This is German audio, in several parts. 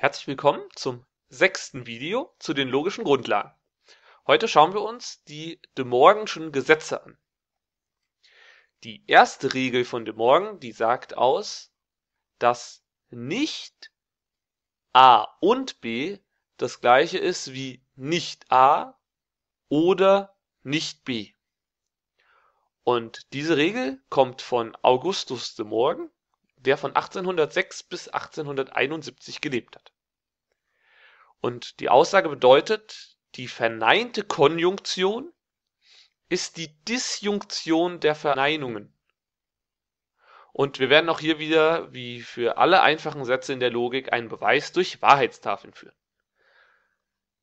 Herzlich willkommen zum sechsten Video zu den logischen Grundlagen. Heute schauen wir uns die de Morgan'schen Gesetze an. Die erste Regel von de Morgan, die sagt aus, dass nicht a und b das gleiche ist wie nicht a oder nicht b. Und diese Regel kommt von Augustus de Morgan, der von 1806 bis 1871 gelebt hat. Und die Aussage bedeutet, die verneinte Konjunktion ist die Disjunktion der Verneinungen. Und wir werden auch hier wieder, wie für alle einfachen Sätze in der Logik, einen Beweis durch Wahrheitstafeln führen.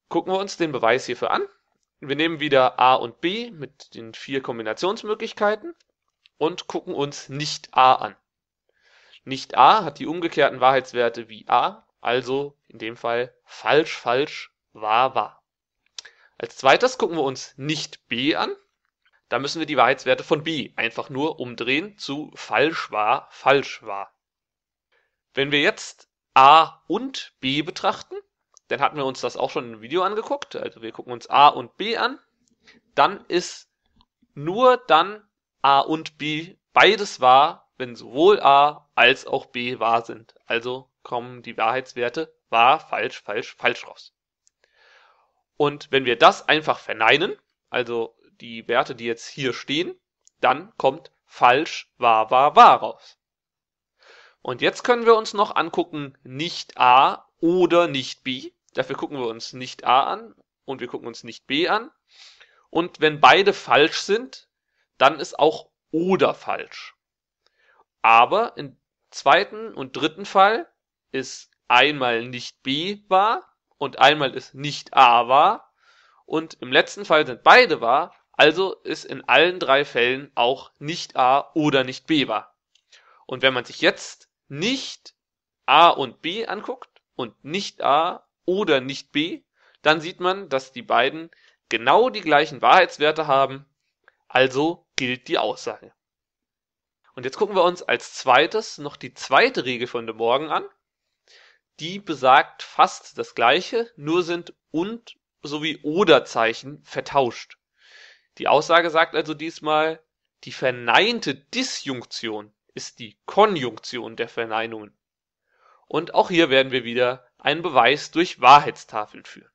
Gucken wir uns den Beweis hierfür an. Wir nehmen wieder A und B mit den vier Kombinationsmöglichkeiten und gucken uns nicht A an. Nicht A hat die umgekehrten Wahrheitswerte wie A, also in dem Fall falsch, falsch, wahr, wahr. Als zweites gucken wir uns nicht B an. Da müssen wir die Wahrheitswerte von B einfach nur umdrehen zu falsch, wahr, falsch, wahr. Wenn wir jetzt A und B betrachten, dann hatten wir uns das auch schon im Video angeguckt, also wir gucken uns A und B an, dann ist nur dann A und B beides wahr, wenn sowohl A als auch B wahr sind. Also kommen die Wahrheitswerte wahr, falsch, falsch, falsch raus. Und wenn wir das einfach verneinen, also die Werte, die jetzt hier stehen, dann kommt falsch, wahr, wahr, wahr raus. Und jetzt können wir uns noch angucken, nicht A oder nicht B. Dafür gucken wir uns nicht A an und wir gucken uns nicht B an. Und wenn beide falsch sind, dann ist auch oder falsch. Aber im zweiten und dritten Fall ist einmal nicht B wahr und einmal ist nicht A wahr und im letzten Fall sind beide wahr, also ist in allen drei Fällen auch nicht A oder nicht B wahr. Und wenn man sich jetzt nicht A und B anguckt und nicht A oder nicht B, dann sieht man, dass die beiden genau die gleichen Wahrheitswerte haben, also gilt die Aussage. Und jetzt gucken wir uns als zweites noch die zweite Regel von De Morgen an. Die besagt fast das gleiche, nur sind und sowie oder Zeichen vertauscht. Die Aussage sagt also diesmal, die verneinte Disjunktion ist die Konjunktion der Verneinungen. Und auch hier werden wir wieder einen Beweis durch Wahrheitstafeln führen.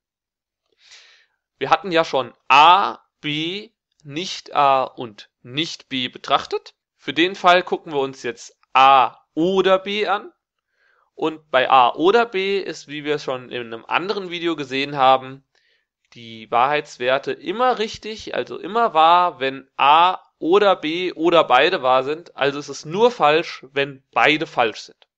Wir hatten ja schon A, B, nicht A und nicht B betrachtet. Für den Fall gucken wir uns jetzt A oder B an. Und bei A oder B ist, wie wir schon in einem anderen Video gesehen haben, die Wahrheitswerte immer richtig, also immer wahr, wenn A oder B oder beide wahr sind. Also ist es nur falsch, wenn beide falsch sind.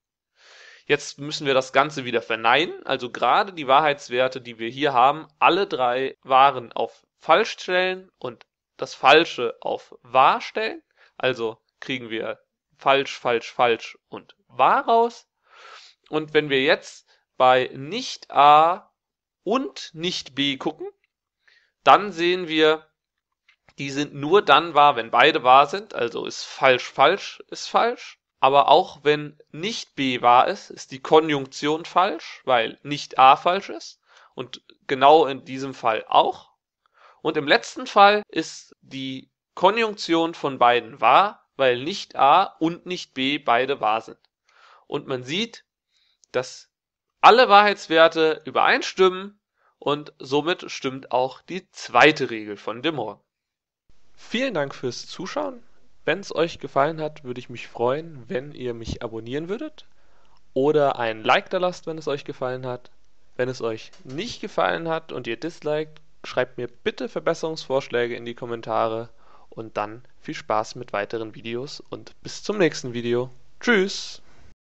Jetzt müssen wir das Ganze wieder verneinen. Also gerade die Wahrheitswerte, die wir hier haben, alle drei waren auf falsch stellen und das Falsche auf wahr stellen. Also kriegen wir falsch, falsch, falsch und wahr raus. Und wenn wir jetzt bei nicht A und nicht B gucken, dann sehen wir, die sind nur dann wahr, wenn beide wahr sind, also ist falsch, falsch, ist falsch. Aber auch wenn nicht B wahr ist, ist die Konjunktion falsch, weil nicht A falsch ist. Und genau in diesem Fall auch. Und im letzten Fall ist die Konjunktion von beiden wahr, weil nicht A und nicht B beide wahr sind. Und man sieht, dass alle Wahrheitswerte übereinstimmen und somit stimmt auch die zweite Regel von De Moor. Vielen Dank fürs Zuschauen. Wenn es euch gefallen hat, würde ich mich freuen, wenn ihr mich abonnieren würdet oder ein Like da lasst, wenn es euch gefallen hat. Wenn es euch nicht gefallen hat und ihr disliked, schreibt mir bitte Verbesserungsvorschläge in die Kommentare. Und dann viel Spaß mit weiteren Videos und bis zum nächsten Video. Tschüss!